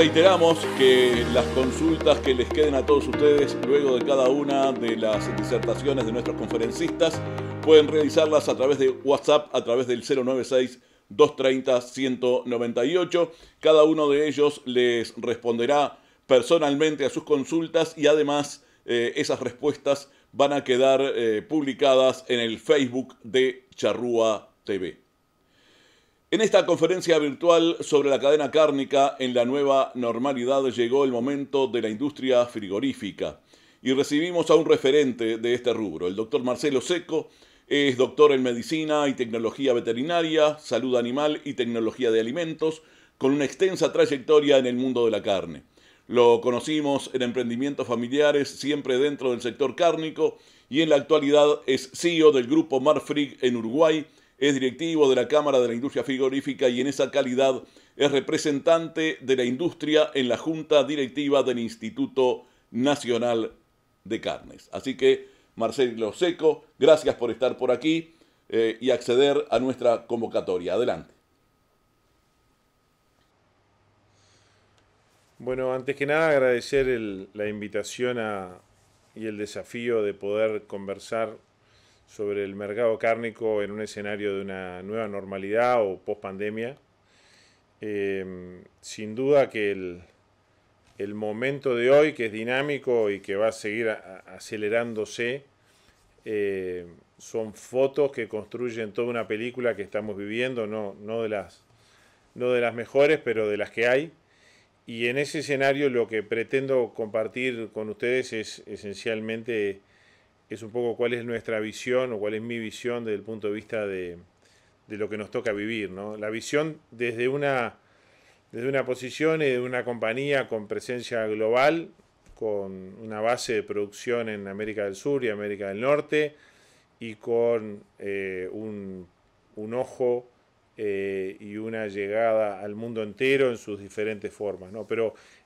reiteramos que las consultas que les queden a todos ustedes luego de cada una de las disertaciones de nuestros conferencistas pueden realizarlas a través de WhatsApp, a través del 096 230 198. Cada uno de ellos les responderá personalmente a sus consultas y además eh, esas respuestas van a quedar eh, publicadas en el Facebook de Charrúa TV. En esta conferencia virtual sobre la cadena cárnica en la nueva normalidad llegó el momento de la industria frigorífica y recibimos a un referente de este rubro, el doctor Marcelo Seco, es doctor en medicina y tecnología veterinaria, salud animal y tecnología de alimentos, con una extensa trayectoria en el mundo de la carne. Lo conocimos en emprendimientos familiares, siempre dentro del sector cárnico, y en la actualidad es CEO del grupo Marfrig en Uruguay, es directivo de la Cámara de la Industria Frigorífica y en esa calidad es representante de la industria en la Junta Directiva del Instituto Nacional de Carnes. Así que, Marcelo Seco, gracias por estar por aquí eh, y acceder a nuestra convocatoria. Adelante. Bueno, antes que nada agradecer la invitación y el desafío de poder conversar sobre el mercado cárnico en un escenario de una nueva normalidad o post-pandemia. Eh, sin duda que el, momento de hoy, que es dinámico y que va a seguir acelerándose, eh, son fotos que construyen toda una película que estamos viviendo, no, no, de las, no de las mejores, pero de las que hay. Y en ese escenario lo que pretendo compartir con ustedes es esencialmente es un poco cuál es nuestra visión o cuál es mi visión desde el punto de vista de, lo que nos toca vivir. ¿no? La visión desde una, desde una posición y de una compañía con presencia global, con una base de producción en América del Sur y América del Norte y con eh, un, ojo eh, y una llegada al mundo entero en sus diferentes formas.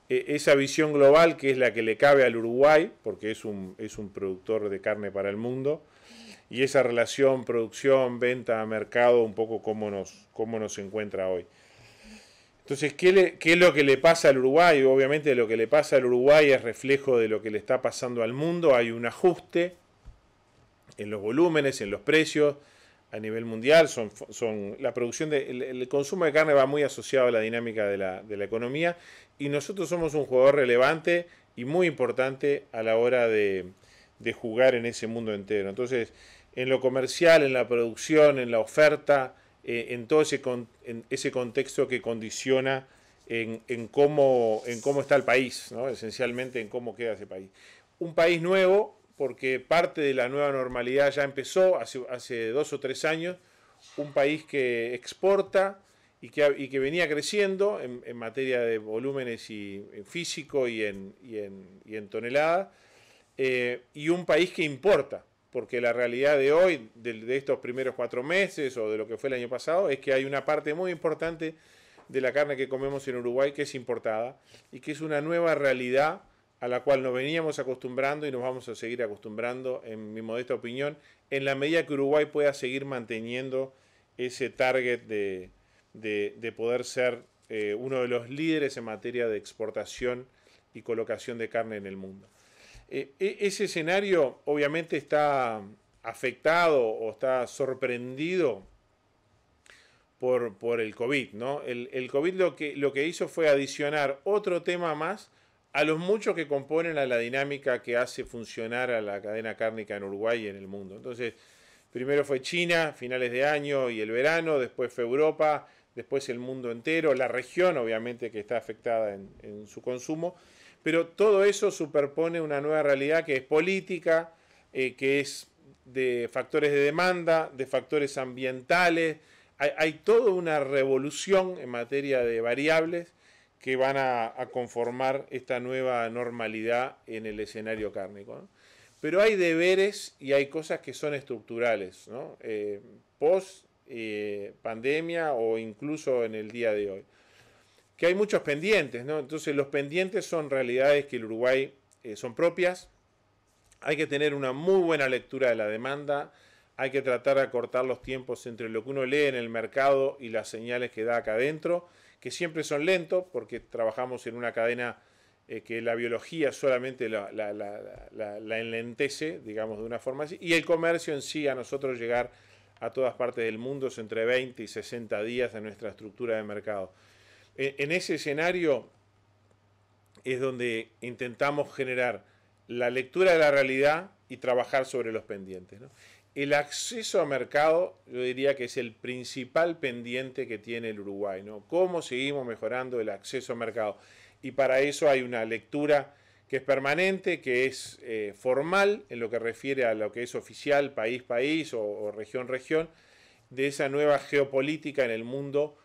E-, esa visión global que es la que le cabe al Uruguay, porque es un, productor de carne para el mundo, y esa relación producción, venta, mercado, un poco cómo nos, cómo encuentra hoy. Entonces, ¿qué, ¿qué es lo que le pasa al Uruguay? Obviamente lo que le pasa al Uruguay es reflejo de lo que le está pasando al mundo, hay un ajuste en los volúmenes, en los precios, a nivel mundial, son, son la producción de, el, consumo de carne va muy asociado a la dinámica de la, economía y nosotros somos un jugador relevante y muy importante a la hora de, jugar en ese mundo entero. Entonces, en lo comercial, en la producción, en la oferta, eh, en todo ese, contexto que condiciona en, cómo, en cómo está el país, esencialmente en cómo queda ese país. Un país nuevo porque parte de la nueva normalidad ya empezó hace, hace dos o tres años, un país que exporta y que, venía creciendo en, materia de volúmenes y, físico y en, y en, y toneladas, eh, y un país que importa, porque la realidad de hoy, de, de estos primeros cuatro meses o de lo que fue el año pasado, es que hay una parte muy importante de la carne que comemos en Uruguay que es importada y que es una nueva realidad a la cual nos veníamos acostumbrando y nos vamos a seguir acostumbrando, en mi modesta opinión, en la medida que Uruguay pueda seguir manteniendo ese target de, poder ser eh, uno de los líderes en materia de exportación y colocación de carne en el mundo. Eh, e, ese escenario obviamente está afectado o está sorprendido por, por el COVID. ¿no? El, COVID lo que, lo que hizo fue adicionar otro tema más a los muchos que componen a la dinámica que hace funcionar a la cadena cárnica en Uruguay y en el mundo. Entonces, primero fue China, finales de año y el verano, después fue Europa, después el mundo entero, la región obviamente que está afectada en, su consumo, pero todo eso superpone una nueva realidad que es política, eh, que es de factores de demanda, de factores ambientales, hay toda una revolución en materia de variables que van a, conformar esta nueva normalidad en el escenario cárnico. Pero hay deberes y hay cosas que son estructurales, eh, post eh, pandemia o incluso en el día de hoy. Que hay muchos pendientes, Entonces los pendientes son realidades que el Uruguay eh, son propias. Hay que tener una muy buena lectura de la demanda. Hay que tratar de acortar los tiempos entre lo que uno lee en el mercado y las señales que da acá adentro que siempre son lentos, porque trabajamos en una cadena eh, que la biología solamente la, enlentece, digamos, de una forma así, y el comercio en sí, a nosotros llegar a todas partes del mundo es entre 20 y 60 días de nuestra estructura de mercado. E, en, ese escenario es donde intentamos generar la lectura de la realidad y trabajar sobre los pendientes. El acceso a mercado, yo diría que es el principal pendiente que tiene el Uruguay, ¿no? ¿Cómo seguimos mejorando el acceso a mercado? Y para eso hay una lectura que es permanente, que es eh, formal en lo que refiere a lo que es oficial, país, país o, o región, región, de esa nueva geopolítica en el mundo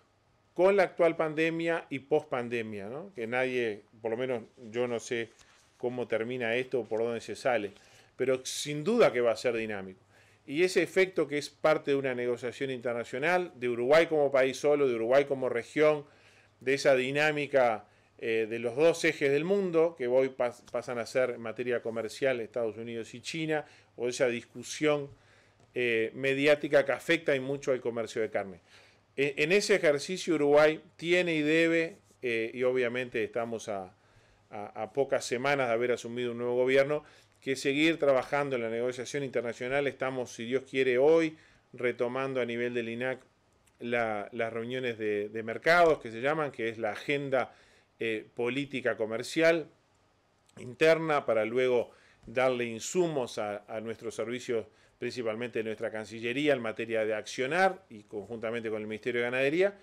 con la actual pandemia y post pandemia, ¿no? que nadie, por lo menos yo no sé cómo termina esto o por dónde se sale, pero sin duda que va a ser dinámico y ese efecto que es parte de una negociación internacional, de Uruguay como país solo, de Uruguay como región, de esa dinámica eh, de los dos ejes del mundo, que hoy pasan a ser en materia comercial Estados Unidos y China, o esa discusión eh, mediática que afecta y mucho al comercio de carne. E-, en, ese ejercicio Uruguay tiene y debe, eh, y obviamente estamos a pocas semanas de haber asumido un nuevo gobierno, que seguir trabajando en la negociación internacional. Estamos, si Dios quiere, hoy retomando a nivel del INAC las reuniones de, mercados que se llaman, que es la agenda eh, política comercial interna para luego darle insumos a, a nuestros servicios, principalmente de nuestra Cancillería, en materia de accionar y conjuntamente con el Ministerio de Ganadería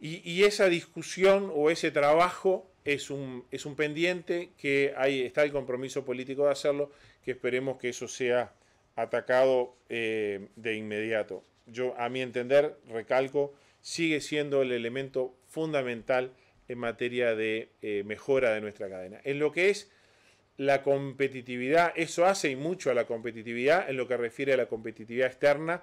y, esa discusión o ese trabajo es un, pendiente que ahí está el compromiso político de hacerlo, que esperemos que eso sea atacado eh, de inmediato. Yo, a mi entender, recalco, sigue siendo el elemento fundamental en materia de eh, mejora de nuestra cadena. En lo que es la competitividad, eso hace y mucho a la competitividad, en lo que refiere a la competitividad externa,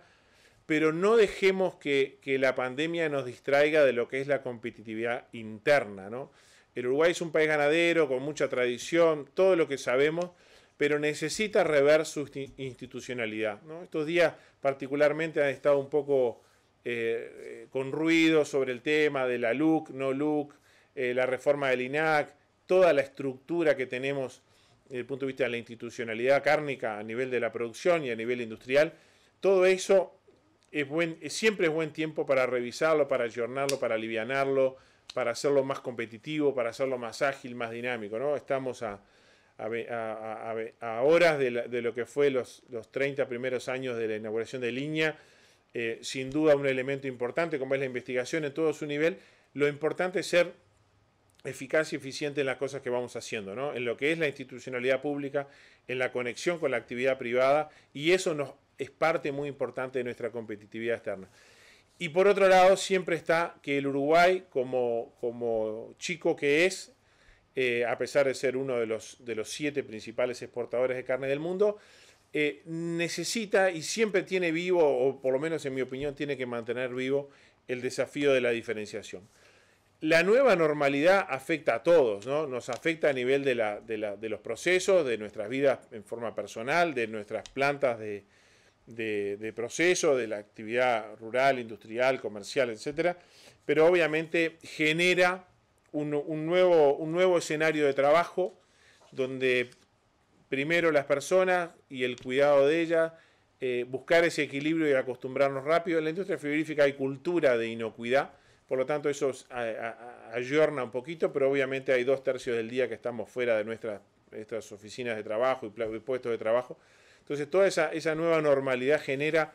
pero no dejemos que, la pandemia nos distraiga de lo que es la competitividad interna. ¿no? El Uruguay es un país ganadero, con mucha tradición, todo lo que sabemos, pero necesita rever su institucionalidad. Estos días particularmente han estado un poco eh, eh, con ruido sobre el tema de la LUC, no LUC, eh, la reforma del INAC, toda la estructura que tenemos desde el punto de vista de la institucionalidad cárnica a nivel de la producción y a nivel industrial. Todo eso buen, siempre es buen tiempo para revisarlo, para ayornarlo, para alivianarlo, para hacerlo más competitivo, para hacerlo más ágil, más dinámico. ¿no? Estamos a, horas de, lo que fue los, los 30 primeros años de la inauguración de línea. Eh, sin duda un elemento importante, como es la investigación en todo su nivel, lo importante es ser eficaz y eficiente en las cosas que vamos haciendo, ¿no? en lo que es la institucionalidad pública, en la conexión con la actividad privada, y eso nos es parte muy importante de nuestra competitividad externa. Y por otro lado, siempre está que el Uruguay, como, como chico que es, eh, a pesar de ser uno de los, de los siete principales exportadores de carne del mundo, eh, necesita y siempre tiene vivo, o por lo menos en mi opinión tiene que mantener vivo, el desafío de la diferenciación. La nueva normalidad afecta a todos, ¿no? Nos afecta a nivel de, de, la, de los procesos, de nuestras vidas en forma personal, de nuestras plantas de, de, proceso, de la actividad rural, industrial, comercial, etcétera, Pero obviamente genera un, nuevo, escenario de trabajo donde primero las personas y el cuidado de ellas, eh, buscar ese equilibrio y acostumbrarnos rápido. En la industria frigorífica hay cultura de inocuidad, por lo tanto eso ayorna un poquito, pero obviamente hay dos tercios del día que estamos fuera de nuestras, oficinas de trabajo y puestos de trabajo. Entonces toda esa, nueva normalidad genera,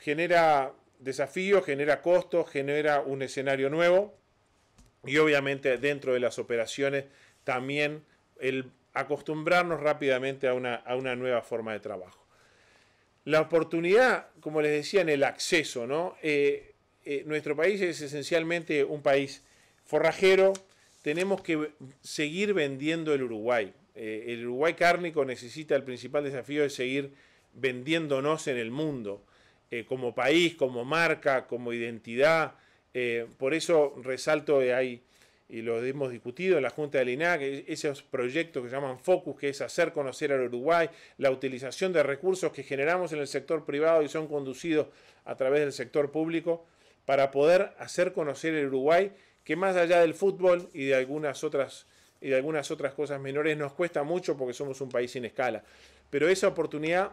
genera desafíos, genera costos, genera un escenario nuevo y obviamente dentro de las operaciones también el acostumbrarnos rápidamente a una, nueva forma de trabajo. La oportunidad, como les decía, en el acceso, ¿no? Eh, eh, nuestro país es esencialmente un país forrajero, tenemos que seguir vendiendo el Uruguay. Eh, el Uruguay cárnico necesita, el principal desafío de seguir vendiéndonos en el mundo, eh, como país, como marca, como identidad. Eh, por eso resalto de ahí, y lo hemos discutido en la Junta del INAC, esos proyectos que llaman Focus, que es hacer conocer al Uruguay, la utilización de recursos que generamos en el sector privado y son conducidos a través del sector público, para poder hacer conocer el Uruguay, que más allá del fútbol y de algunas otras y de algunas otras cosas menores nos cuesta mucho porque somos un país sin escala. Pero esa oportunidad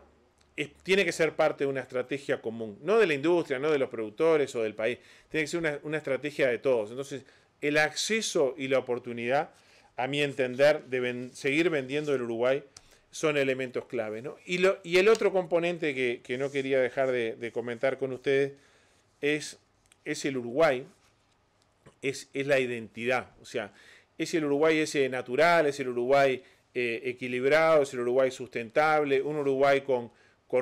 tiene que ser parte de una estrategia común, no de la industria, no de los productores o del país, tiene que ser una, estrategia de todos. Entonces, el acceso y la oportunidad, a mi entender, de seguir vendiendo el Uruguay son elementos clave. Y, lo, y, el otro componente que, no quería dejar de, comentar con ustedes es, es el Uruguay, es, es la identidad. O sea, es el Uruguay ese eh, natural, es el Uruguay eh, equilibrado, es el Uruguay sustentable, un Uruguay con,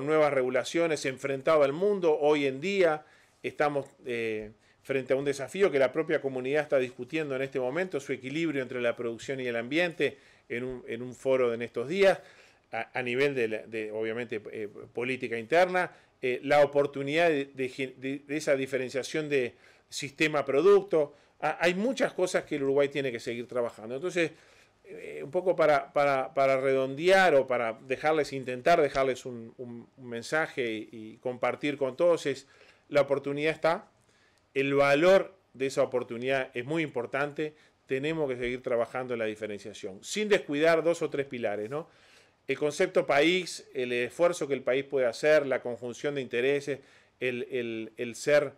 nuevas regulaciones, enfrentado al mundo. Hoy en día estamos eh, frente a un desafío que la propia comunidad está discutiendo en este momento, su equilibrio entre la producción y el ambiente, en un, foro en estos días, a, nivel de, obviamente, política interna, la oportunidad de esa diferenciación de sistema-producto Ah, hay muchas cosas que el Uruguay tiene que seguir trabajando. Entonces, eh, un poco para, para, redondear o para dejarles, intentar dejarles un, mensaje y, compartir con todos es, la oportunidad está, el valor de esa oportunidad es muy importante, tenemos que seguir trabajando en la diferenciación, sin descuidar dos o tres pilares, ¿no? El concepto país, el esfuerzo que el país puede hacer, la conjunción de intereses, el, el, el ser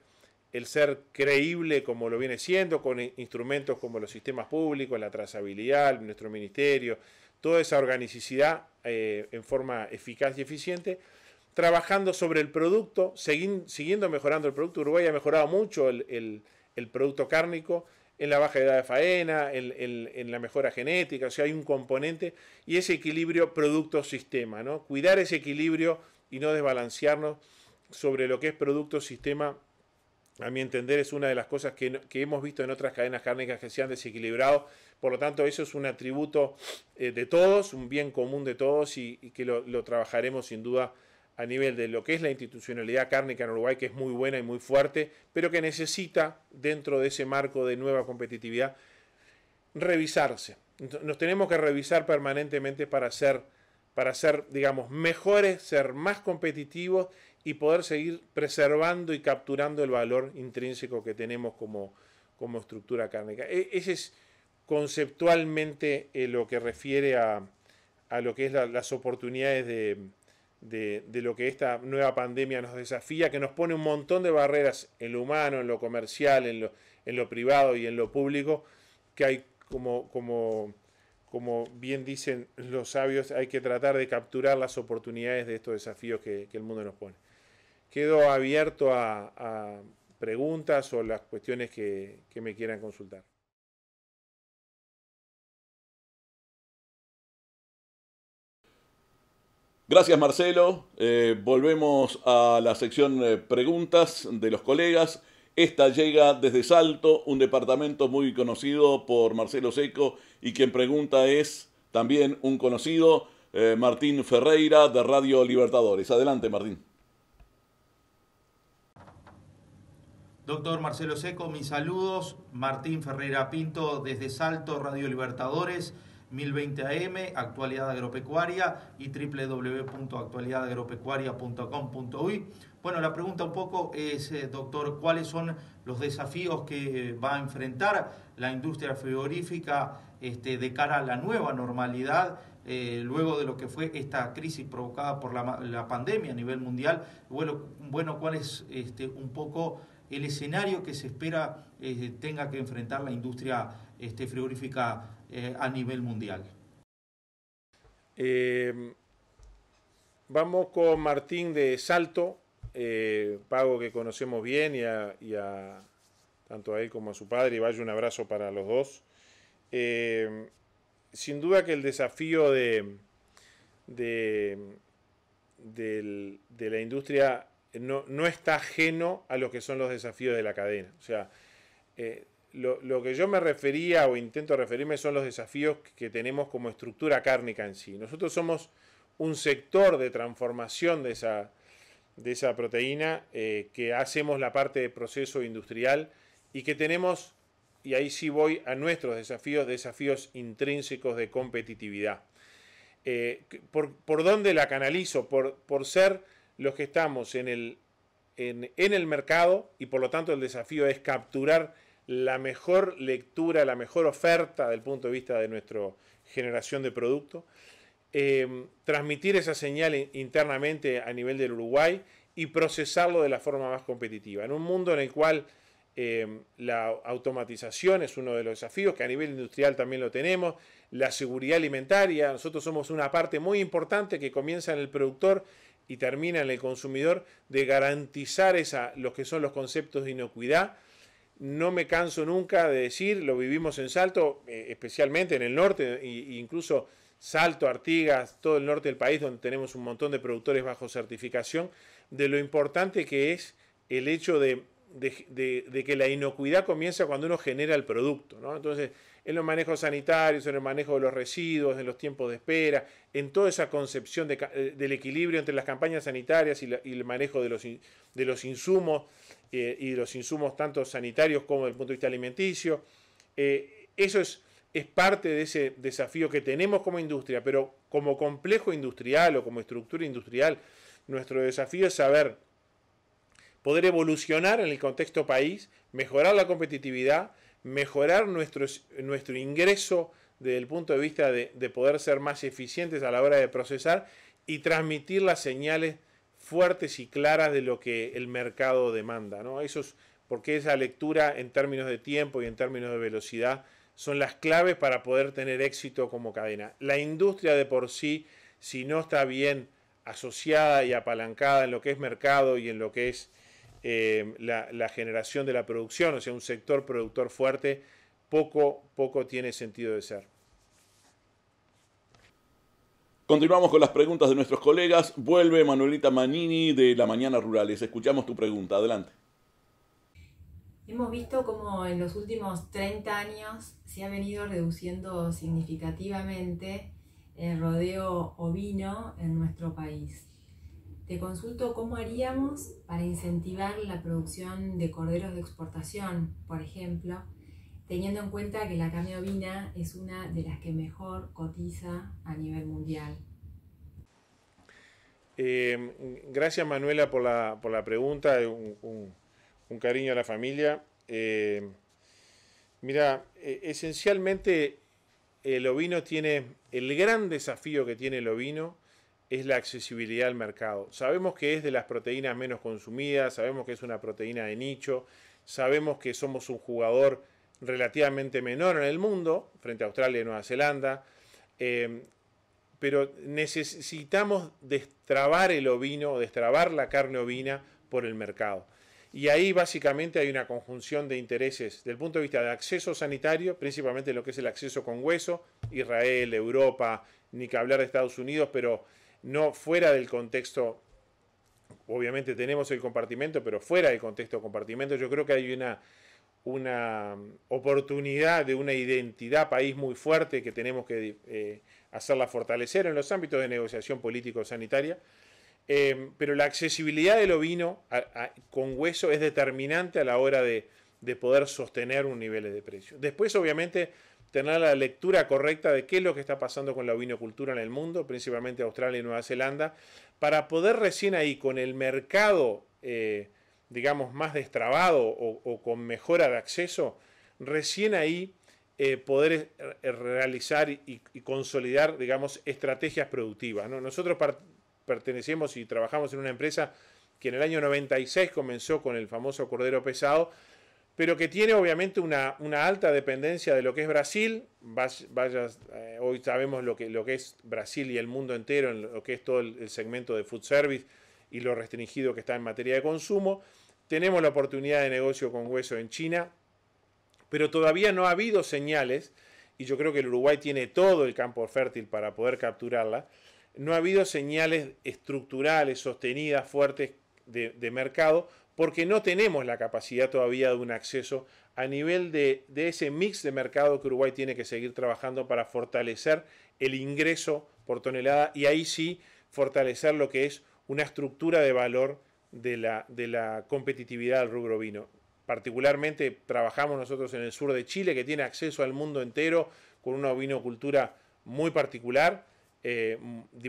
el ser creíble como lo viene siendo, con instrumentos como los sistemas públicos, la trazabilidad, nuestro ministerio, toda esa organicidad eh, en forma eficaz y eficiente, trabajando sobre el producto, siguiendo mejorando el producto. Uruguay ha mejorado mucho el, producto cárnico en la baja edad de faena, en, la mejora genética, o sea, hay un componente y ese equilibrio producto-sistema, ¿no? Cuidar ese equilibrio y no desbalancearnos sobre lo que es producto-sistema a mi entender, es una de las cosas que, hemos visto en otras cadenas cárnicas que se han desequilibrado. Por lo tanto, eso es un atributo eh, de todos, un bien común de todos y, que lo, trabajaremos sin duda a nivel de lo que es la institucionalidad cárnica en Uruguay, que es muy buena y muy fuerte, pero que necesita, dentro de ese marco de nueva competitividad, revisarse. Nos tenemos que revisar permanentemente para ser, para ser digamos, mejores, ser más competitivos y poder seguir preservando y capturando el valor intrínseco que tenemos como, como estructura cárnica. E, ese es conceptualmente eh, lo que refiere a, lo que es las oportunidades de, lo que esta nueva pandemia nos desafía, que nos pone un montón de barreras en lo humano, en lo comercial, en lo, en lo privado y en lo público, que hay como, como, como bien dicen los sabios, hay que tratar de capturar las oportunidades de estos desafíos que el mundo nos pone quedo abierto a, preguntas o las cuestiones que, me quieran consultar. Gracias Marcelo. Eh, volvemos a la sección eh, preguntas de los colegas. Esta llega desde Salto, un departamento muy conocido por Marcelo Seco y quien pregunta es también un conocido, eh, Martín Ferreira de Radio Libertadores. Adelante Martín. Doctor Marcelo Seco, mis saludos. Martín Ferreira Pinto desde Salto, Radio Libertadores, 1020 AM, Actualidad Agropecuaria y www.actualidadagropecuaria.com.uy. Bueno, la pregunta un poco es, eh, doctor, ¿cuáles son los desafíos que eh, va a enfrentar la industria frigorífica este, de cara a la nueva normalidad? Eh, luego de lo que fue esta crisis provocada por la, pandemia a nivel mundial, bueno, bueno ¿cuál es este, un poco el escenario que se espera eh, tenga que enfrentar la industria este, frigorífica eh, a nivel mundial. Eh, vamos con Martín de Salto, pago que conocemos bien y tanto a él como a su padre, y vaya un abrazo para los dos. sin duda que el desafío de, de la industria no, está ajeno a lo que son los desafíos de la cadena. O sea, eh, lo, que yo me refería o intento referirme son los desafíos que tenemos como estructura cárnica en sí. Nosotros somos un sector de transformación de esa, proteína eh, que hacemos la parte de proceso industrial y que tenemos, y ahí sí voy a nuestros desafíos, desafíos intrínsecos de competitividad. Eh, por, dónde la canalizo? por ser los que estamos en el, en, el mercado y por lo tanto el desafío es capturar la mejor lectura, la mejor oferta del punto de vista de nuestra generación de producto, em, transmitir esa señal internamente a nivel del Uruguay y procesarlo de la forma más competitiva. En un mundo en el cual em, la automatización es uno de los desafíos, que a nivel industrial también lo tenemos, la seguridad alimentaria, nosotros somos una parte muy importante que comienza en el productor y termina en el consumidor de garantizar esa, los que son los conceptos de inocuidad. No me canso nunca de decir, lo vivimos en Salto, eh, especialmente en el norte, incluso Salto, Artigas, todo el norte del país, donde tenemos un montón de productores bajo certificación, de lo importante que es el hecho de, que la inocuidad comienza cuando uno genera el producto en los manejos sanitarios, en el manejo de los residuos, en los tiempos de espera, en toda esa concepción eh, del equilibrio entre las campañas sanitarias y, el manejo de los, de los insumos eh, y los insumos tanto sanitarios como desde el punto de vista alimenticio. Eh, eso es, es parte de ese desafío que tenemos como industria, pero como complejo industrial o como estructura industrial, nuestro desafío es saber poder evolucionar en el contexto país, mejorar la competitividad, mejorar nuestro, nuestro ingreso desde el punto de vista de, poder ser más eficientes a la hora de procesar y transmitir las señales fuertes y claras de lo que el mercado demanda. ¿no? Eso porque esa lectura en términos de tiempo y en términos de velocidad son las claves para poder tener éxito como cadena. La industria de por sí, si no está bien asociada y apalancada en lo que es mercado y en lo que es eh, la, generación de la producción, o sea, un sector productor fuerte, poco, poco tiene sentido de ser. Continuamos con las preguntas de nuestros colegas. Vuelve Manuelita Manini de La Mañana Rurales. Escuchamos tu pregunta. Adelante. Hemos visto cómo en los últimos 30 años se ha venido reduciendo significativamente el rodeo ovino en nuestro país te consulto cómo haríamos para incentivar la producción de corderos de exportación, por ejemplo, teniendo en cuenta que la carne ovina es una de las que mejor cotiza a nivel mundial. Em, gracias Manuela por la, pregunta, un, cariño a la familia. Em, mira, e, esencialmente el ovino tiene, el gran desafío que tiene el ovino, es la accesibilidad al mercado. Sabemos que es de las proteínas menos consumidas, sabemos que es una proteína de nicho, sabemos que somos un jugador relativamente menor en el mundo, frente a Australia y Nueva Zelanda, eh, pero necesitamos destrabar el ovino, destrabar la carne ovina por el mercado. Y ahí básicamente hay una conjunción de intereses desde el punto de vista de acceso sanitario, principalmente lo que es el acceso con hueso, Israel, Europa, ni que hablar de Estados Unidos, pero no fuera del contexto obviamente tenemos el compartimento, pero fuera del contexto compartimento, yo creo que hay una, mm, oportunidad de una identidad país muy fuerte que tenemos que eh, hacerla fortalecer en los ámbitos de negociación político-sanitaria. Eh, pero la accesibilidad del ovino con hueso es determinante a la hora de, de poder sostener un nivel de precio. Después, obviamente, tener la lectura correcta de qué es lo que está pasando con la ovinocultura en el mundo, principalmente Australia y Nueva Zelanda, para poder recién ahí con el mercado, eh, digamos, más destrabado o, con mejora de acceso, recién ahí eh, poder eh, realizar y, consolidar, digamos, estrategias productivas. Nosotros pertenecemos y trabajamos en una empresa que en el año 96 comenzó con el famoso cordero pesado, pero que tiene obviamente una, una alta dependencia de lo que es Brasil. Eh, hoy sabemos lo que, lo que es Brasil y el mundo entero, en lo que es todo el, segmento de food service y lo restringido que está en materia de consumo. Tenemos la oportunidad de negocio con hueso en China, pero todavía no ha habido señales, y yo creo que el Uruguay tiene todo el campo fértil para poder capturarla, no ha habido señales estructurales, sostenidas, fuertes de mercado porque no tenemos la capacidad todavía de un acceso a nivel de, ese mix de mercado que Uruguay tiene que seguir trabajando para fortalecer el ingreso por tonelada y ahí sí fortalecer lo que es una estructura de valor de la, de la competitividad del rubro vino. Particularmente trabajamos nosotros en el sur de Chile, que tiene acceso al mundo entero con una vinocultura muy particular eh,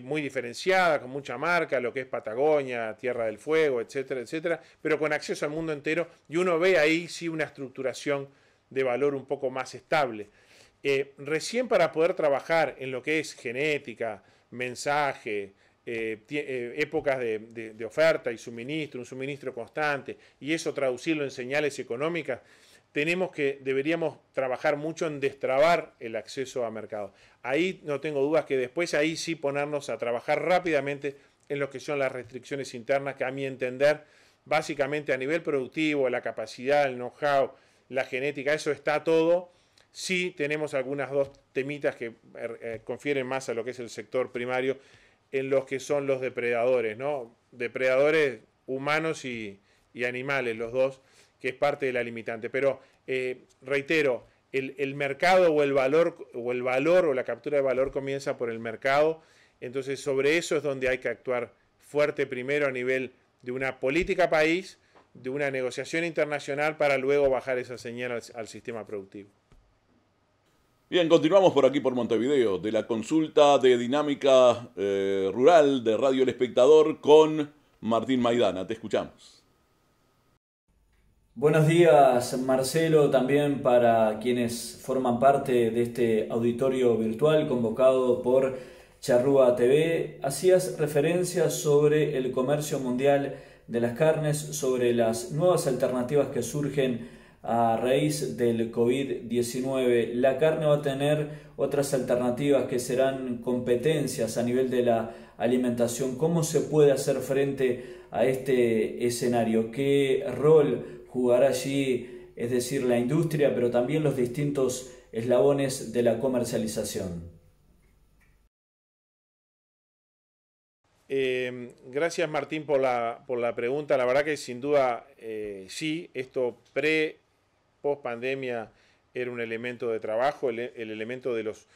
muy diferenciada, con mucha marca, lo que es Patagonia, Tierra del Fuego, etcétera, etcétera, pero con acceso al mundo entero y uno ve ahí sí una estructuración de valor un poco más estable. Eh, recién para poder trabajar en lo que es genética, mensaje, eh, épocas de, de, oferta y suministro, un suministro constante, y eso traducirlo en señales económicas, tenemos que, deberíamos trabajar mucho en destrabar el acceso a mercado. Ahí no tengo dudas que después ahí sí ponernos a trabajar rápidamente en lo que son las restricciones internas, que a mi entender, básicamente a nivel productivo, la capacidad, el know-how, la genética, eso está todo. Sí tenemos algunas dos temitas que eh, eh, confieren más a lo que es el sector primario, en los que son los depredadores, ¿no? Depredadores humanos y animales, los dos que es parte de la limitante. Pero eh, reitero, el, mercado o el valor o el valor o la captura de valor comienza por el mercado. Entonces, sobre eso es donde hay que actuar fuerte primero a nivel de una política país, de una negociación internacional para luego bajar esa señal al, sistema productivo. Bien, continuamos por aquí por Montevideo, de la consulta de dinámica eh, rural de Radio El Espectador con Martín Maidana. Te escuchamos. Buenos días, Marcelo, también para quienes forman parte de este auditorio virtual convocado por Charrúa TV. Hacías referencia sobre el comercio mundial de las carnes, sobre las nuevas alternativas que surgen a raíz del COVID-19. La carne va a tener otras alternativas que serán competencias a nivel de la alimentación. ¿Cómo se puede hacer frente a este escenario? ¿Qué rol jugar allí, es decir, la industria, pero también los distintos eslabones de la comercialización. Em, gracias Martín por la, pregunta. La verdad que sin duda eh, sí, esto pre, post pandemia era un elemento de trabajo, el, elemento de los,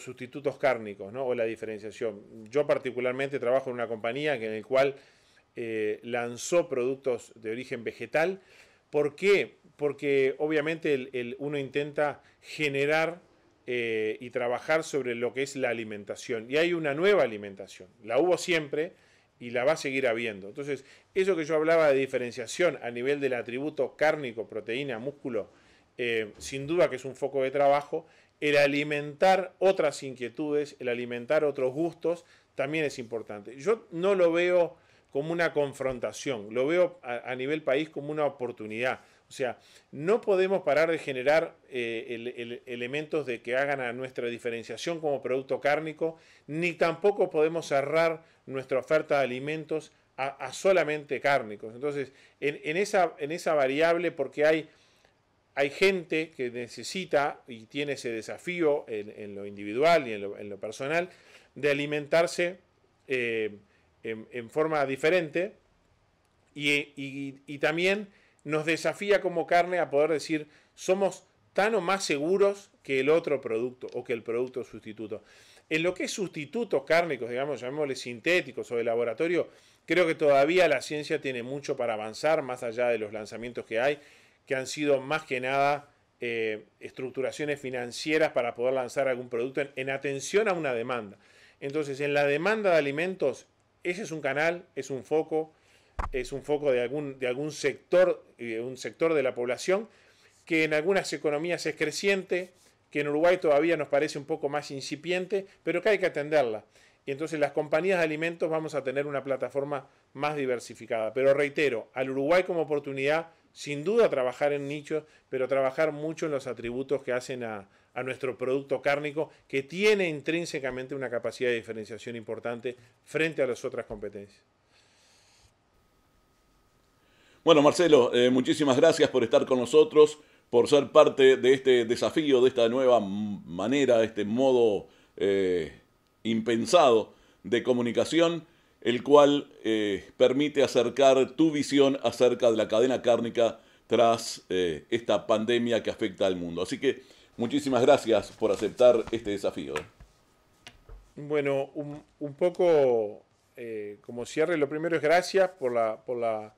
sustitutos cárnicos ¿no? o la diferenciación. Yo particularmente trabajo en una compañía en la cual eh, lanzó productos de origen vegetal ¿Por qué? Porque obviamente el, uno intenta generar eh, y trabajar sobre lo que es la alimentación. Y hay una nueva alimentación. La hubo siempre y la va a seguir habiendo. Entonces, eso que yo hablaba de diferenciación a nivel del atributo cárnico, proteína, músculo, eh, sin duda que es un foco de trabajo. El alimentar otras inquietudes, el alimentar otros gustos, también es importante. Yo no lo veo como una confrontación, lo veo a, nivel país como una oportunidad. O sea, no podemos parar de generar eh, elementos de que hagan a nuestra diferenciación como producto cárnico, ni tampoco podemos cerrar nuestra oferta de alimentos a, solamente cárnicos. Entonces, en, esa, en esa variable, porque hay, hay gente que necesita y tiene ese desafío en, lo individual y en lo, personal, de alimentarse. Eh, en, forma diferente y, también nos desafía como carne a poder decir somos tan o más seguros que el otro producto o que el producto sustituto. En lo que es sustitutos cárnicos, digamos, llamémosle sintéticos o de laboratorio, creo que todavía la ciencia tiene mucho para avanzar, más allá de los lanzamientos que hay, que han sido más que nada eh, estructuraciones financieras para poder lanzar algún producto en atención a una demanda. Entonces, en la demanda de alimentos ese es un canal, es un foco, es un foco de algún, de algún sector, de eh, un sector de la población que en algunas economías es creciente, que en Uruguay todavía nos parece un poco más incipiente, pero que hay que atenderla. Y entonces las compañías de alimentos vamos a tener una plataforma más diversificada. Pero reitero, al Uruguay como oportunidad sin duda trabajar en nichos, pero trabajar mucho en los atributos que hacen a, nuestro producto cárnico, que tiene intrínsecamente una capacidad de diferenciación importante frente a las otras competencias. Bueno, Marcelo, eh, muchísimas gracias por estar con nosotros, por ser parte de este desafío, de esta nueva manera, de este modo eh, impensado de comunicación el cual eh, permite acercar tu visión acerca de la cadena cárnica tras eh, esta pandemia que afecta al mundo. Así que muchísimas gracias por aceptar este desafío. Bueno, un, poco eh, como cierre, lo primero es gracias por la, la,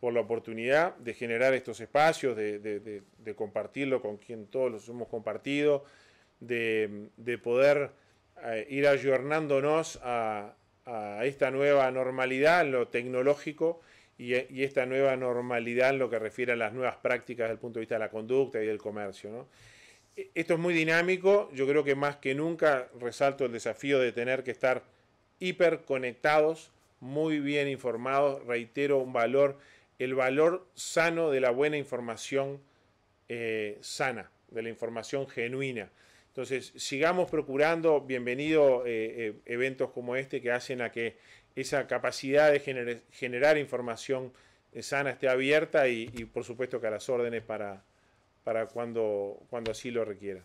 por la oportunidad de generar estos espacios, de, compartirlo con quien todos los hemos compartido, de, poder ir ayornándonos a, a esta nueva normalidad en lo tecnológico y, esta nueva normalidad en lo que refiere a las nuevas prácticas desde el punto de vista de la conducta y del comercio. E, esto es muy dinámico, yo creo que más que nunca resalto el desafío de tener que estar hiperconectados, muy bien informados, reitero un valor, el valor sano de la buena información eh, sana, de la información genuina. Entonces, sigamos procurando, bienvenido eh, eh, eventos como este que hacen a que esa capacidad de generar información eh, sana esté abierta y, por supuesto que a las órdenes para, para cuando, cuando así lo requiera.